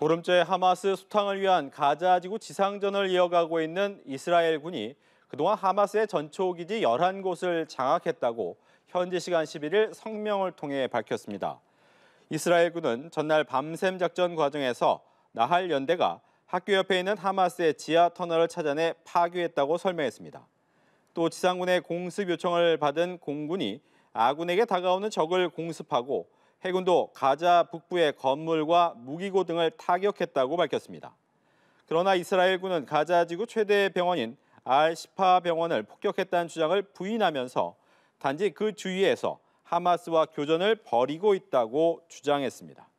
보름째 하마스 수탕을 위한 가자 지구 지상전을 이어가고 있는 이스라엘 군이 그동안 하마스의 전초기지 11곳을 장악했다고 현지 시간 11일 성명을 통해 밝혔습니다. 이스라엘 군은 전날 밤샘 작전 과정에서 나할 연대가 학교 옆에 있는 하마스의 지하 터널을 찾아내 파괴했다고 설명했습니다. 또 지상군의 공습 요청을 받은 공군이 아군에게 다가오는 적을 공습하고 해군도 가자 북부의 건물과 무기고 등을 타격했다고 밝혔습니다. 그러나 이스라엘군은 가자 지구 최대 병원인 알-시파 병원을 폭격했다는 주장을 부인하면서 단지 그 주위에서 하마스와 교전을 벌이고 있다고 주장했습니다.